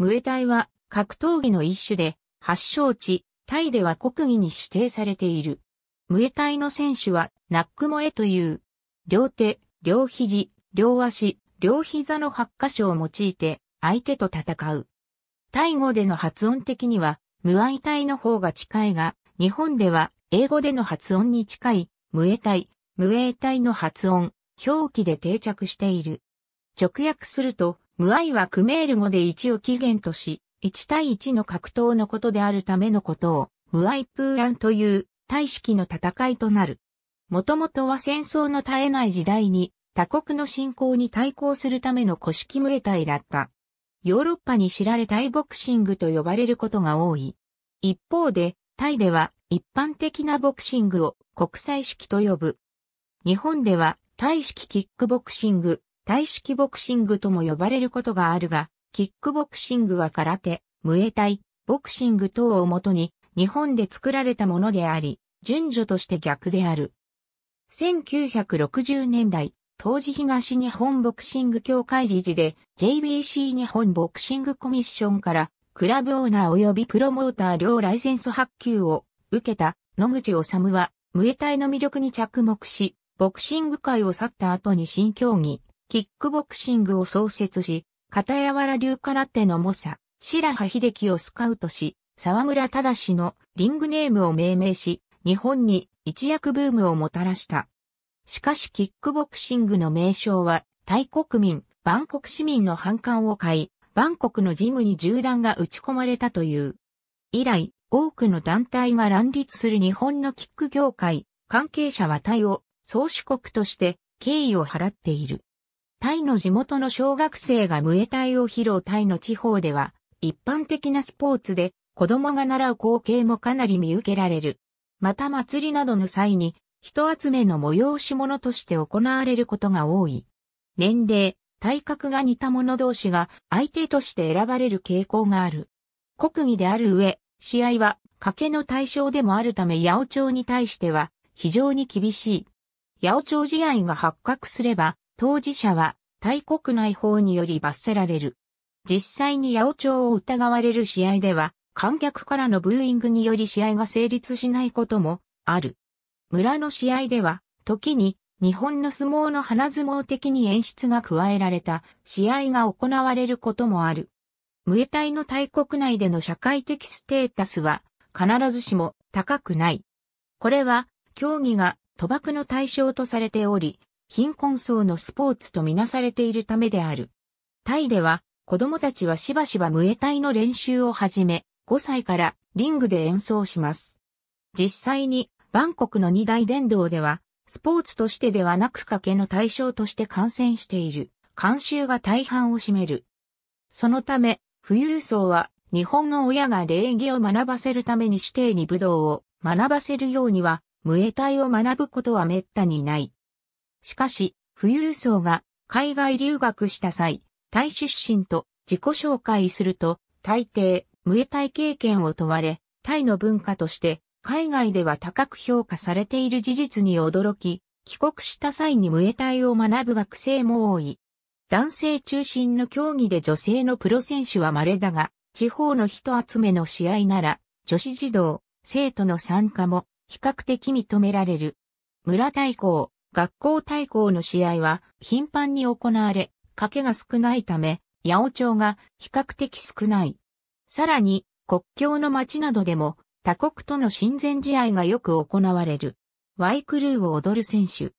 ムエタイは格闘技の一種で、発祥地、タイでは国技に指定されている。ムエタイの選手は、ナックモエという、両手、両肘、両足、両膝の8箇所を用いて、相手と戦う。タイ語での発音的には、ムアイタイの方が近いが、日本では、英語での発音に近い、ムエタイ、ムエタイの発音、表記で定着している。直訳すると、無愛はクメール語で1を起源とし、1対1の格闘のことであるためのことを、無愛プーランという、大式の戦いとなる。もともとは戦争の絶えない時代に、他国の侵攻に対抗するための古式ムエタイだった。ヨーロッパに知られタイボクシングと呼ばれることが多い。一方で、タイでは一般的なボクシングを国際式と呼ぶ。日本ではタイ式キックボクシング、体式ボクシングとも呼ばれることがあるが、キックボクシングは空手、無エタイ、ボクシング等をもとに日本で作られたものであり、順序として逆である。1960年代、当時東日本ボクシング協会理事で JBC 日本ボクシングコミッションからクラブオーナー及びプロモーター両ライセンス発給を受けた野口治は、無エタイの魅力に着目し、ボクシング界を去った後に新競技、キックボクシングを創設し、片柔ら流空手の猛者、白羽秀樹をスカウトし、沢村忠のリングネームを命名し、日本に一躍ブームをもたらした。しかしキックボクシングの名称は、タイ国民、バンコク市民の反感を買い、バンコクのジムに銃弾が撃ち込まれたという。以来、多くの団体が乱立する日本のキック業界、関係者はタイを創始国として敬意を払っている。タイの地元の小学生がムエタイを披露タイの地方では、一般的なスポーツで子供が習う光景もかなり見受けられる。また祭りなどの際に、人集めの催し物として行われることが多い。年齢、体格が似た者同士が相手として選ばれる傾向がある。国技である上、試合は賭けの対象でもあるため八百長に対しては非常に厳しい。八百長試合が発覚すれば当事者は大国内法により罰せられる。実際に八百長を疑われる試合では、観客からのブーイングにより試合が成立しないこともある。村の試合では、時に日本の相撲の花相撲的に演出が加えられた試合が行われることもある。ムエタイの大国内での社会的ステータスは必ずしも高くない。これは競技が賭博の対象とされており、貧困層のスポーツとみなされているためである。タイでは子供たちはしばしばムエタイの練習を始め、5歳からリングで演奏します。実際にバンコクの二大殿堂では、スポーツとしてではなく賭けの対象として感染している、慣習が大半を占める。そのため、富裕層は日本の親が礼儀を学ばせるために指定に武道を学ばせるようには、無栄体を学ぶことは滅多にない。しかし、富裕層が海外留学した際、タイ出身と自己紹介すると、大抵、無エタイ経験を問われ、タイの文化として海外では高く評価されている事実に驚き、帰国した際にムエタイを学ぶ学生も多い。男性中心の競技で女性のプロ選手は稀だが、地方の人集めの試合なら、女子児童、生徒の参加も比較的認められる。村大公。学校対抗の試合は頻繁に行われ、賭けが少ないため、八百長が比較的少ない。さらに、国境の町などでも他国との親善試合がよく行われる。ワイクルーを踊る選手。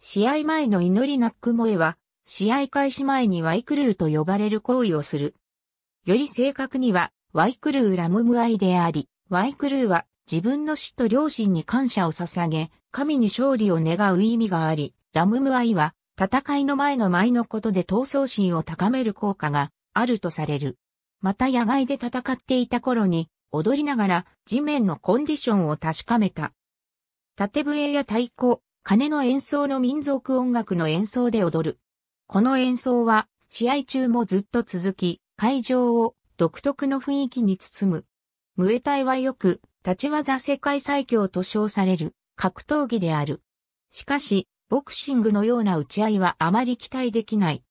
試合前の祈りなく萌えは、試合開始前にワイクルーと呼ばれる行為をする。より正確には、ワイクルーラムムアイであり、ワイクルーは自分の死と両親に感謝を捧げ、神に勝利を願う意味があり、ラムムアイは、戦いの前の前のことで闘争心を高める効果があるとされる。また野外で戦っていた頃に、踊りながら地面のコンディションを確かめた。縦笛や太鼓、鐘の演奏の民族音楽の演奏で踊る。この演奏は試合中もずっと続き、会場を独特の雰囲気に包む。ムエタイはよく立ち技世界最強と称される格闘技である。しかし、ボクシングのような打ち合いはあまり期待できない。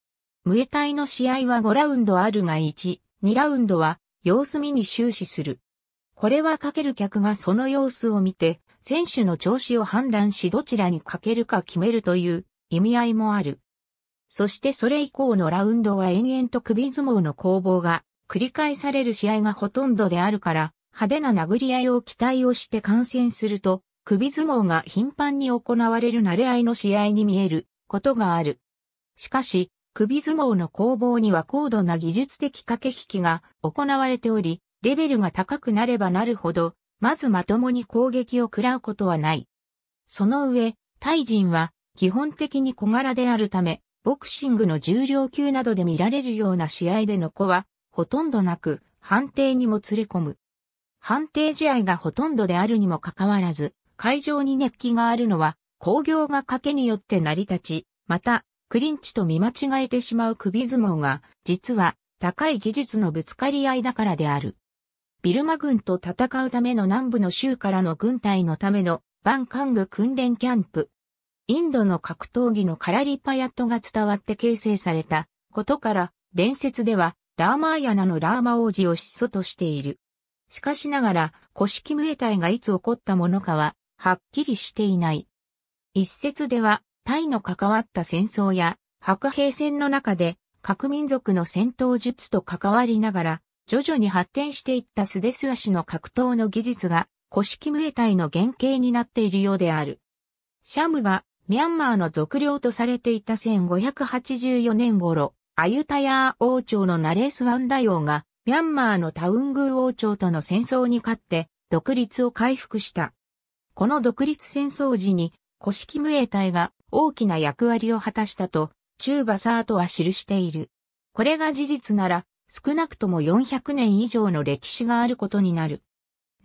ムエタイの試合は5ラウンドあるが1、2ラウンドは様子見に終始する。これはかける客がその様子を見て、選手の調子を判断しどちらにかけるか決めるという意味合いもある。そしてそれ以降のラウンドは延々と首相撲の攻防が繰り返される試合がほとんどであるから、派手な殴り合いを期待をして観戦すると、首相撲が頻繁に行われる慣れ合いの試合に見えることがある。しかし、首相撲の攻防には高度な技術的駆け引きが行われており、レベルが高くなればなるほど、まずまともに攻撃を食らうことはない。その上、タイ人は基本的に小柄であるため、ボクシングの重量級などで見られるような試合での子は、ほとんどなく、判定にも連れ込む。判定試合がほとんどであるにもかかわらず、会場に熱気があるのは、工業が賭けによって成り立ち、また、クリンチと見間違えてしまう首相撲が、実は、高い技術のぶつかり合いだからである。ビルマ軍と戦うための南部の州からの軍隊のための、バンカング訓練キャンプ。インドの格闘技のカラリパヤットが伝わって形成されたことから、伝説では、ラーマーヤナのラーマ王子を始祖としている。しかしながら、古式ムエタイがいつ起こったものかは、はっきりしていない。一説では、タイの関わった戦争や、白兵戦の中で、各民族の戦闘術と関わりながら、徐々に発展していったスデス足の格闘の技術が、古式ムエタイの原型になっているようである。シャムが、ミャンマーの属領とされていた1584年頃、アユタヤー王朝のナレースワンヨ王が、ミャンマーのタウングー王朝との戦争に勝って独立を回復した。この独立戦争時に、古式無衛隊が大きな役割を果たしたと、チューバサートは記している。これが事実なら、少なくとも400年以上の歴史があることになる。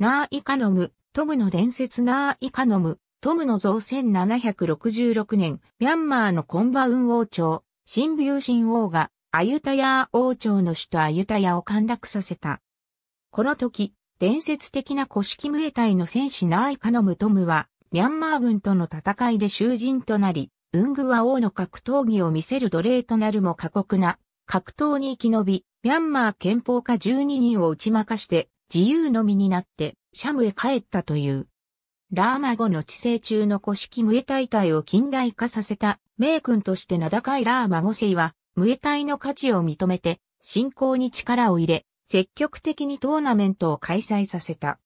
ナーイカノム、トムの伝説ナーイカノム、トムの像1766年、ミャンマーのコンバウン王朝、新ビューン王がアユタヤー王朝の首都アユタヤを陥落させた。この時、伝説的な古式ムエタイの戦士ナーイカノムトムは、ミャンマー軍との戦いで囚人となり、ウングは王の格闘技を見せる奴隷となるも過酷な格闘に生き延び、ミャンマー憲法下12人を打ち負かして自由の身になってシャムへ帰ったという。ラーマ語の治世中の古式ムエタイ隊を近代化させた名君として名高いラーマ語姓はムエタイの価値を認めて、信仰に力を入れ、積極的にトーナメントを開催させた。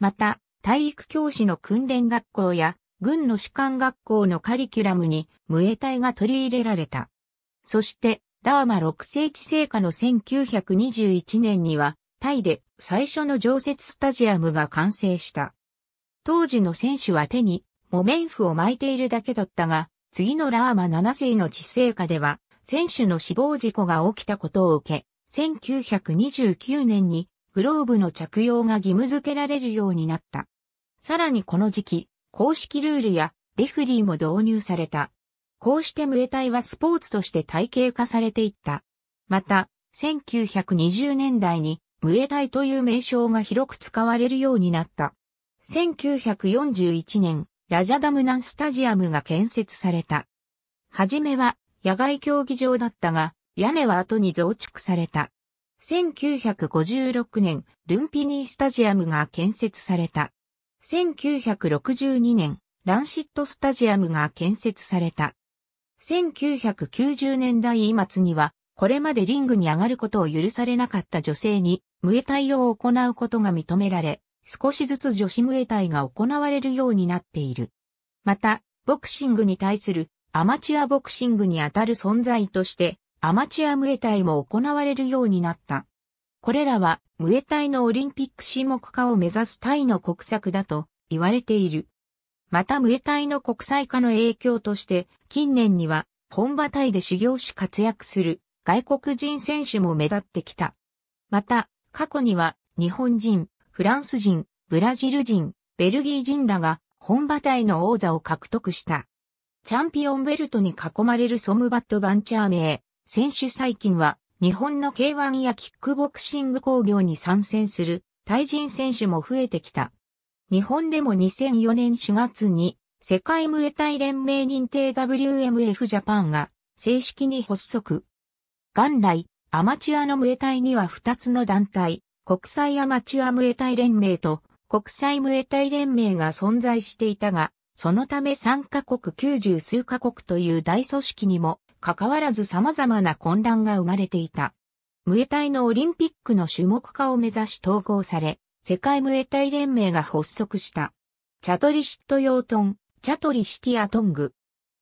また、体育教師の訓練学校や、軍の士官学校のカリキュラムに、ムエタイが取り入れられた。そして、ラーマ6世紀聖火の1921年には、タイで最初の常設スタジアムが完成した。当時の選手は手に木綿布を巻いているだけだったが、次のラーマ7世の治世下では、選手の死亡事故が起きたことを受け、1929年にグローブの着用が義務付けられるようになった。さらにこの時期、公式ルールやレフリーも導入された。こうしてムエタイはスポーツとして体系化されていった。また、1920年代にムエタイという名称が広く使われるようになった。1941年、ラジャダムナンスタジアムが建設された。はじめは野外競技場だったが、屋根は後に増築された。1956年、ルンピニースタジアムが建設された。1962年、ランシットスタジアムが建設された。1990年代末には、これまでリングに上がることを許されなかった女性に、ムエタイを行うことが認められ、少しずつ女子ムエタイが行われるようになっている。また、ボクシングに対するアマチュアボクシングにあたる存在として、アマチュアムエタイも行われるようになった。これらは、ムエタイのオリンピック種目化を目指すタイの国策だと言われている。またムエタイの国際化の影響として、近年には、本場タイで修行し活躍する外国人選手も目立ってきた。また、過去には、日本人、フランス人、ブラジル人、ベルギー人らが、本場タイの王座を獲得した。チャンピオンベルトに囲まれるソムバットバンチャー名、選手最近は、日本の K1 やキックボクシング工業に参戦する、対人選手も増えてきた。日本でも2004年4月に、世界ムエタイ連盟認定 WMF ジャパンが、正式に発足。元来、アマチュアのムエタイには2つの団体、国際アマチュアムエタイ連盟と、国際ムエタイ連盟が存在していたが、そのため3カ国90数カ国という大組織にも、かかわらず様々な混乱が生まれていた。ムエタイのオリンピックの種目化を目指し統合され、世界ムエタイ連盟が発足した。チャトリシットヨートン、チャトリシティアトング。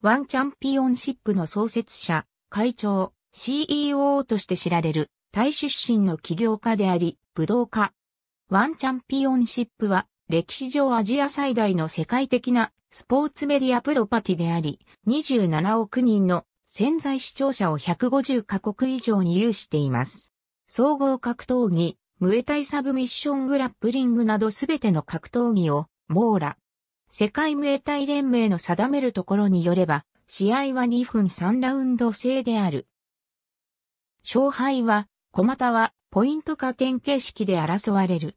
ワンチャンピオンシップの創設者、会長、CEO として知られる、タイ出身の起業家であり、武道家。ワンチャンピオンシップは、歴史上アジア最大の世界的なスポーツメディアプロパティであり、27億人の潜在視聴者を150カ国以上に有しています。総合格闘技、ムエタイサブミッショングラップリングなどすべての格闘技を網羅。世界ムエタイ連盟の定めるところによれば、試合は2分3ラウンド制である。勝敗は、小股は、ポイント加点形式で争われる。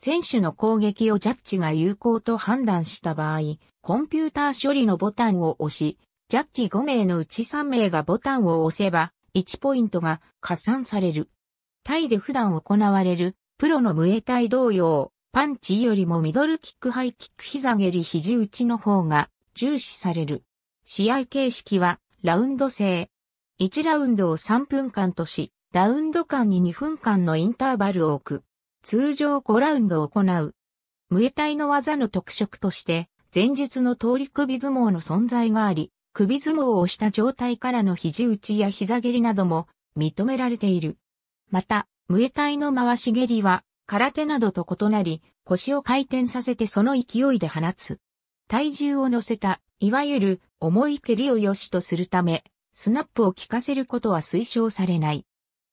選手の攻撃をジャッジが有効と判断した場合、コンピューター処理のボタンを押し、ジャッジ5名のうち3名がボタンを押せば、1ポイントが加算される。タイで普段行われる、プロのムエタイ同様、パンチよりもミドルキックハイキック膝蹴り肘打ちの方が重視される。試合形式はラウンド制。1ラウンドを3分間とし、ラウンド間に2分間のインターバルを置く。通常5ラウンド行う。ムエタイの技の特色として、前述の通り首相撲の存在があり、首相撲をした状態からの肘打ちや膝蹴りなども認められている。また、ムエタイの回し蹴りは、空手などと異なり、腰を回転させてその勢いで放つ。体重を乗せた、いわゆる重い蹴りを良しとするため、スナップを効かせることは推奨されない。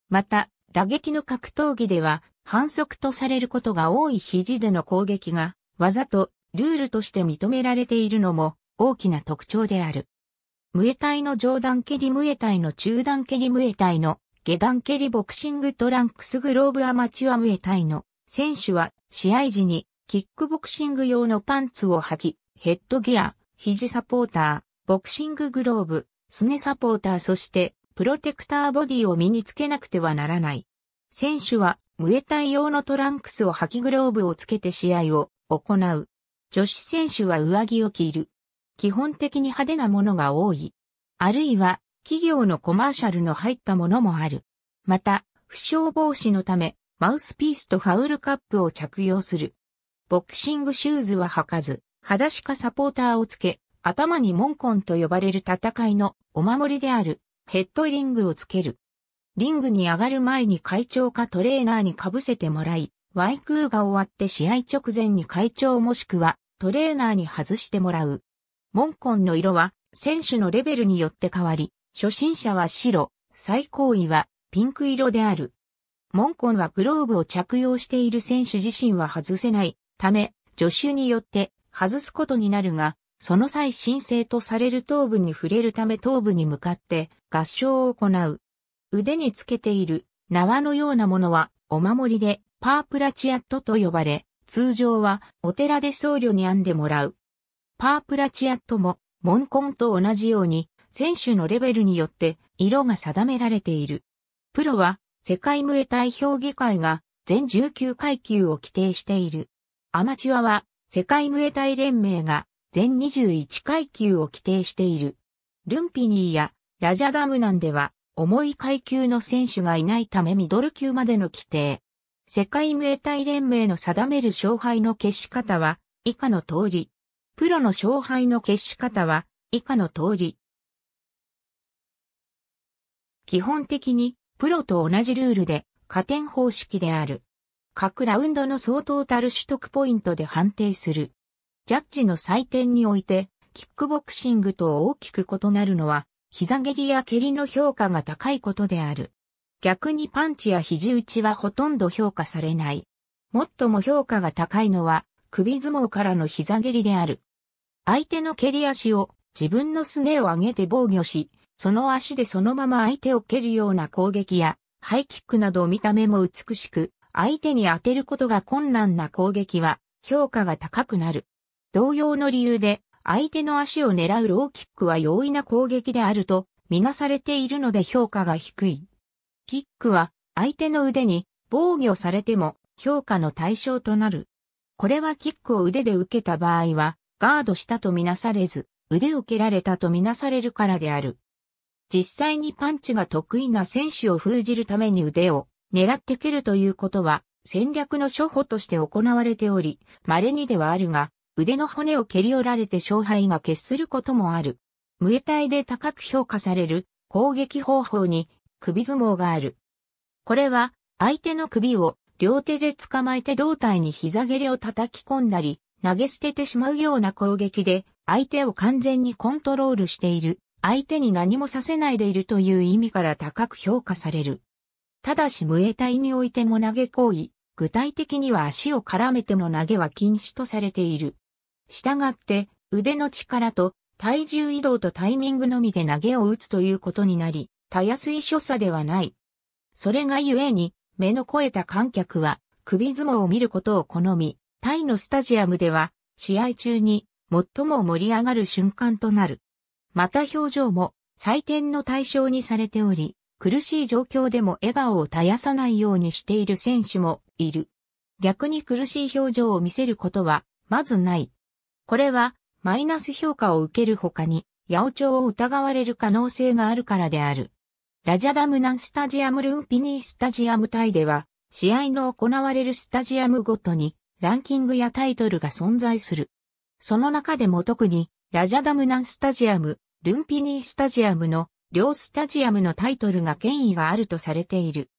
また、打撃の格闘技では、反則とされることが多い肘での攻撃が、わざとルールとして認められているのも大きな特徴である。ムエタイの上段蹴りムエタイの中段蹴りムエタイの下段蹴りボクシングトランクスグローブアマチュアムエタイの選手は試合時にキックボクシング用のパンツを履き、ヘッドギア、肘サポーター、ボクシンググローブ、すねサポーターそしてプロテクターボディを身につけなくてはならない。選手はムエタイ用のトランクスを履きグローブをつけて試合を行う。女子選手は上着を着る。基本的に派手なものが多い。あるいは企業のコマーシャルの入ったものもある。また、負傷防止のため、マウスピースとファウルカップを着用する。ボクシングシューズは履かず、裸足かサポーターをつけ、頭にモンコンと呼ばれる戦いのお守りであるヘッドリングをつける。リングに上がる前に会長かトレーナーに被せてもらい、ワイクーが終わって試合直前に会長もしくはトレーナーに外してもらう。モンコンの色は選手のレベルによって変わり、初心者は白、最高位はピンク色である。モンコンはグローブを着用している選手自身は外せないため、助手によって外すことになるが、その際申請とされる頭部に触れるため頭部に向かって合唱を行う。腕につけている縄のようなものはお守りでパープラチアットと呼ばれ、通常はお寺で僧侶に編んでもらう。パープラチアットも門根と同じように選手のレベルによって色が定められている。プロは世界無エ隊評議会が全19階級を規定している。アマチュアは世界無エ隊連盟が全21階級を規定している。ルンピニーやラジャダムナンでは重い階級の選手がいないためミドル級までの規定。世界ムエタイ連盟の定める勝敗の消し方は以下の通り。プロの勝敗の消し方は以下の通り。基本的にプロと同じルールで加点方式である。各ラウンドの相当たる取得ポイントで判定する。ジャッジの採点において、キックボクシングと大きく異なるのは、膝蹴りや蹴りの評価が高いことである。逆にパンチや肘打ちはほとんど評価されない。最も評価が高いのは、首相撲からの膝蹴りである。相手の蹴り足を自分のすねを上げて防御し、その足でそのまま相手を蹴るような攻撃や、ハイキックなど見た目も美しく、相手に当てることが困難な攻撃は、評価が高くなる。同様の理由で、相手の足を狙うローキックは容易な攻撃であるとみなされているので評価が低い。キックは相手の腕に防御されても評価の対象となる。これはキックを腕で受けた場合はガードしたとみなされず、腕を蹴られたとみなされるからである。実際にパンチが得意な選手を封じるために腕を狙って蹴るということは戦略の処方として行われており、稀にではあるが、腕の骨を蹴り寄られて勝敗が決することもある。無エ体で高く評価される攻撃方法に首相撲がある。これは相手の首を両手で捕まえて胴体に膝蹴りを叩き込んだり投げ捨ててしまうような攻撃で相手を完全にコントロールしている。相手に何もさせないでいるという意味から高く評価される。ただし無エ体においても投げ行為、具体的には足を絡めても投げは禁止とされている。したがって、腕の力と体重移動とタイミングのみで投げを打つということになり、たやすい所作ではない。それがゆえに、目の肥えた観客は、首相撲を見ることを好み、タイのスタジアムでは、試合中に最も盛り上がる瞬間となる。また表情も採点の対象にされており、苦しい状況でも笑顔を絶やさないようにしている選手もいる。逆に苦しい表情を見せることは、まずない。これは、マイナス評価を受ける他に、八百長を疑われる可能性があるからである。ラジャダムナンスタジアムルンピニースタジアムタイでは、試合の行われるスタジアムごとに、ランキングやタイトルが存在する。その中でも特に、ラジャダムナンスタジアム、ルンピニースタジアムの両スタジアムのタイトルが権威があるとされている。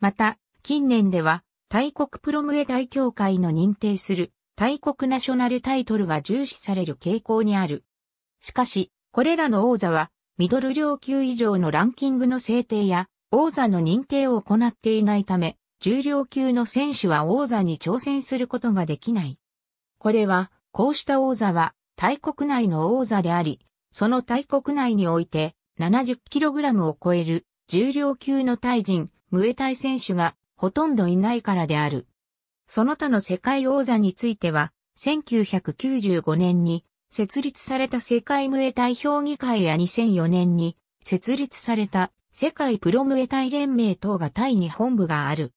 また、近年では、大国プロムエ大協会の認定する大国ナショナルタイトルが重視される傾向にある。しかし、これらの王座は、ミドル量級以上のランキングの制定や、王座の認定を行っていないため、重量級の選手は王座に挑戦することができない。これは、こうした王座は、大国内の王座であり、その大国内において、70kg を超える重量級の大人、ムエタイ選手がほとんどいないからである。その他の世界王座については、1995年に設立された世界ムエタイ評議会や2004年に設立された世界プロムエタイ連盟等がタイに本部がある。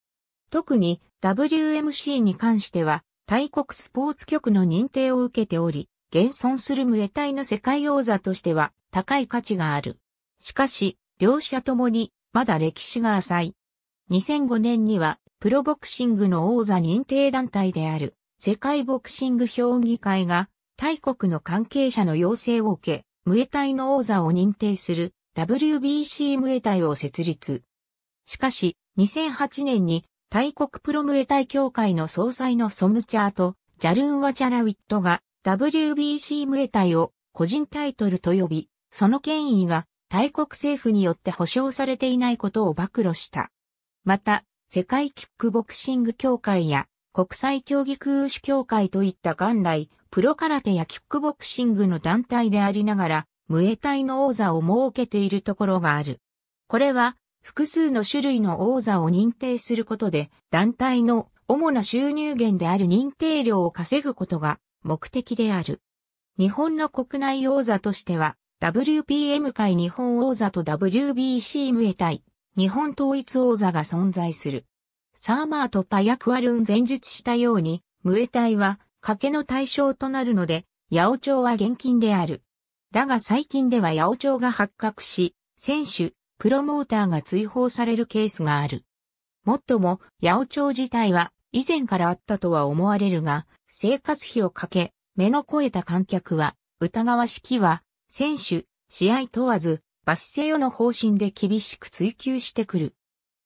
特に WMC に関しては、タイ国スポーツ局の認定を受けており、現存するムエタイの世界王座としては高い価値がある。しかし、両者ともにまだ歴史が浅い。2005年にはプロボクシングの王座認定団体である世界ボクシング評議会が大国の関係者の要請を受け、ムエタイの王座を認定する WBC ムエタイを設立。しかし、2008年に大国プロムエタイ協会の総裁のソムチャーとジャルンワチャラウィットが WBC ムエタイを個人タイトルと呼び、その権威が大国政府によって保障されていないことを暴露した。また、世界キックボクシング協会や国際競技空手協会といった元来、プロ空手やキックボクシングの団体でありながら、無エ隊の王座を設けているところがある。これは、複数の種類の王座を認定することで、団体の主な収入源である認定料を稼ぐことが目的である。日本の国内王座としては、WPM 界日本王座と WBC 無エ隊日本統一王座が存在する。サーマーとパヤクワルン前述したように、ムエタイは賭けの対象となるので、八百長は現金である。だが最近では八百長が発覚し、選手、プロモーターが追放されるケースがある。もっとも、八百長自体は以前からあったとは思われるが、生活費をかけ、目の肥えた観客は、疑わしきは、選手、試合問わず、バスセヨの方針で厳しく追求してくる。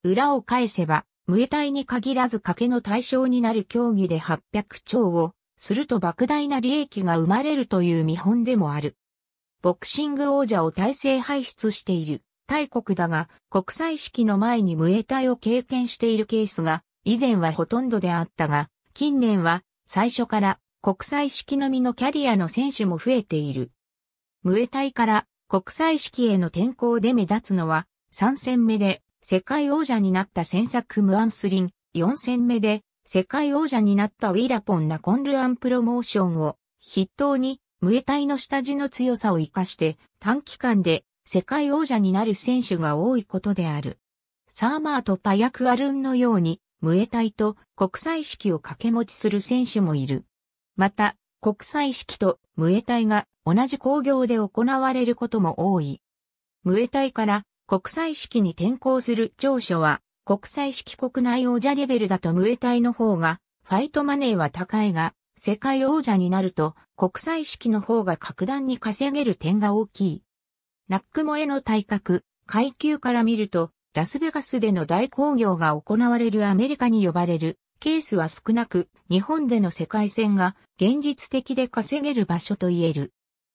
裏を返せば、無エ体に限らず賭けの対象になる競技で800兆を、すると莫大な利益が生まれるという見本でもある。ボクシング王者を体制排出している大国だが、国際式の前に無エ体を経験しているケースが、以前はほとんどであったが、近年は最初から国際式のみのキャリアの選手も増えている。無エ体から国際式への転向で目立つのは、3戦目で世界王者になった戦作ムアンスリン、4戦目で世界王者になったウィラポンナコンルアンプロモーションを筆頭に、ムエタイの下地の強さを活かして短期間で世界王者になる選手が多いことである。サーマーとパヤクアルンのように、ムエタイと国際式を掛け持ちする選手もいる。また、国際式とムエタイが同じ工業で行われることも多い。ムエタイから国際式に転向する長所は、国際式国内王者レベルだとムエタイの方が、ファイトマネーは高いが、世界王者になると国際式の方が格段に稼げる点が大きい。ナックモエの体格、階級から見ると、ラスベガスでの大工業が行われるアメリカに呼ばれるケースは少なく、日本での世界戦が現実的で稼げる場所と言える。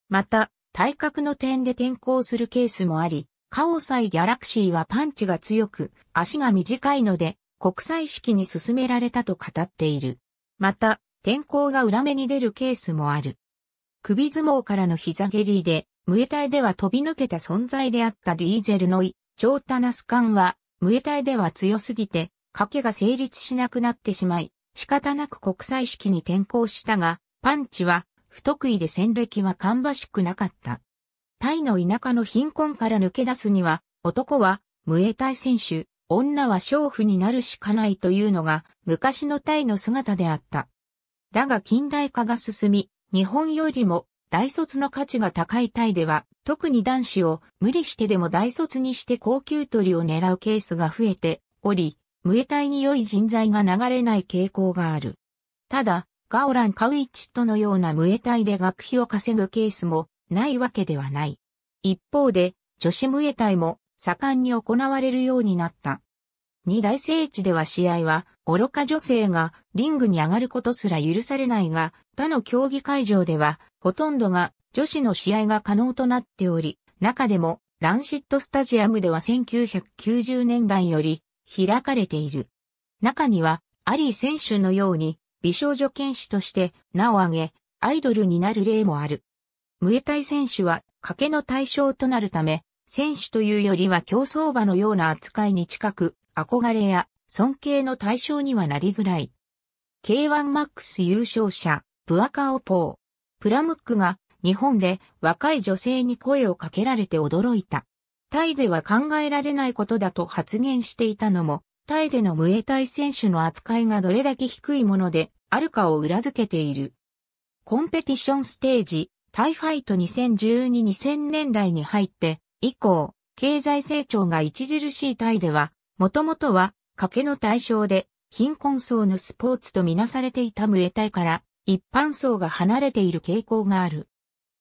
また、体格の点で転向するケースもあり、カオサイギャラクシーはパンチが強く、足が短いので、国際式に進められたと語っている。また、転校が裏目に出るケースもある。首相撲からの膝蹴りで、ムエタイでは飛び抜けた存在であったディーゼルのイ、チョータナスカンは、ムエタイでは強すぎて、賭けが成立しなくなってしまい、仕方なく国際式に転向したが、パンチは不得意で戦歴は芳しくなかった。タイの田舎の貧困から抜け出すには、男は、無栄隊選手、女は娼婦になるしかないというのが、昔のタイの姿であった。だが近代化が進み、日本よりも、大卒の価値が高いタイでは、特に男子を無理してでも大卒にして高級取りを狙うケースが増えており、無栄隊に良い人材が流れない傾向がある。ただ、ガオラン・カウイチットのような無エ隊で学費を稼ぐケースもないわけではない。一方で、女子無エ隊も盛んに行われるようになった。二大聖地では試合は、愚か女性がリングに上がることすら許されないが、他の競技会場では、ほとんどが女子の試合が可能となっており、中でも、ランシットスタジアムでは1990年代より開かれている。中には、アリー選手のように美少女剣士として名を挙げ、アイドルになる例もある。ムエタイ選手は賭けの対象となるため、選手というよりは競争馬のような扱いに近く、憧れや尊敬の対象にはなりづらい。K1 マックス優勝者、ブアカオポー。プラムックが日本で若い女性に声をかけられて驚いた。タイでは考えられないことだと発言していたのもタイでのムエタイ選手の扱いがどれだけ低いものであるかを裏付けている。コンペティションステージ、タイファイト2012-2000年代に入って以降、経済成長が著しいタイでは、もともとは賭けの対象で貧困層のスポーツとみなされていたムエタイから一般層が離れている傾向がある。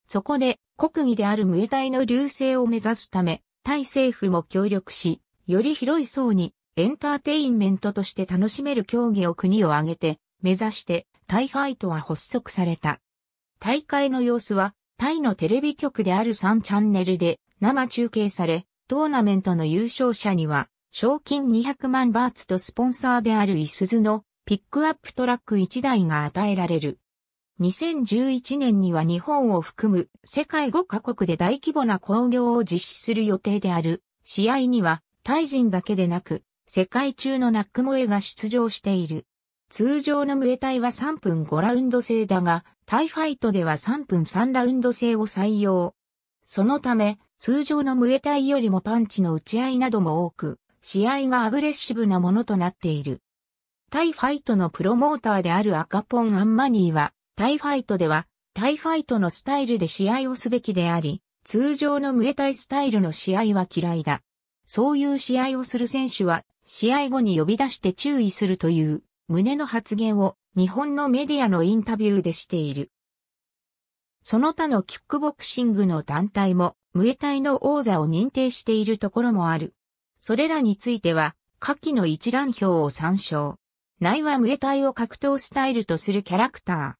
そこで国技であるムエタイの流星を目指すため、タイ政府も協力し、より広い層にエンターテインメントとして楽しめる競技を国を挙げて目指してタイファイトは発足された。大会の様子はタイのテレビ局である3チャンネルで生中継され、トーナメントの優勝者には賞金200万バーツとスポンサーであるイスズのピックアップトラック1台が与えられる。2011年には日本を含む世界5カ国で大規模な工業を実施する予定である試合にはタイ人だけでなく世界中のナックモエが出場している。通常のムエタイは3分5ラウンド制だが、タイファイトでは3分3ラウンド制を採用。そのため、通常のムエタイよりもパンチの打ち合いなども多く、試合がアグレッシブなものとなっている。タイファイトのプロモーターである赤ポン・アンマニーは、タイファイトでは、タイファイトのスタイルで試合をすべきであり、通常のムエタイスタイルの試合は嫌いだ。そういう試合をする選手は試合後に呼び出して注意するという胸の発言を日本のメディアのインタビューでしている。その他のキックボクシングの団体も、ムエタイの王座を認定しているところもある。それらについては、下記の一覧表を参照。内はムエタイを格闘スタイルとするキャラクタ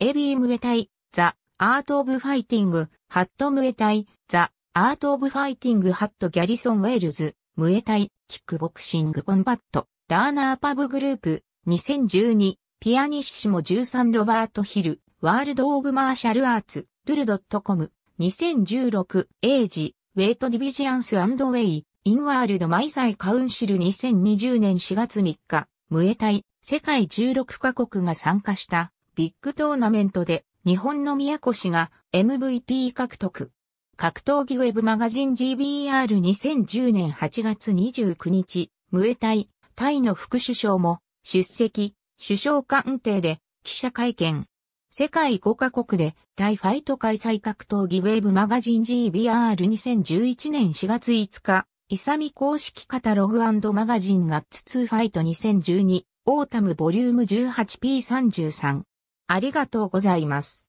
ー。エビームエタイ、ザ・アート・オブ・ファイティング、ハット・ムエタイ、ザ・アート・オブ・ファイティング・ハット・ギャリソン・ウェールズ、ムエタイ、キックボクシングコンバット、ラーナーパブグループ、2012、ピアニッシモ13ロバートヒル、ワールド・オブ・マーシャル・アーツ、ルルドットコム、2016、エイジ、ウェイト・ディビジアンス・アンド・ウェイ、インワールド・マイサイ・カウンシル2020年4月3日、ムエタイ、世界16カ国が参加した、ビッグトーナメントで、日本の宮越が MVP 獲得。格闘技ウェブマガジン GBR2010 年8月29日、ムエタイ、タイの副首相も出席、首相官邸で記者会見。世界5カ国でタイファイト開催格闘技ウェブマガジン GBR2011 年4月5日、イサミ公式カタログマガジンガッツ2ファイト2012、オータムボリューム 18P33。ありがとうございます。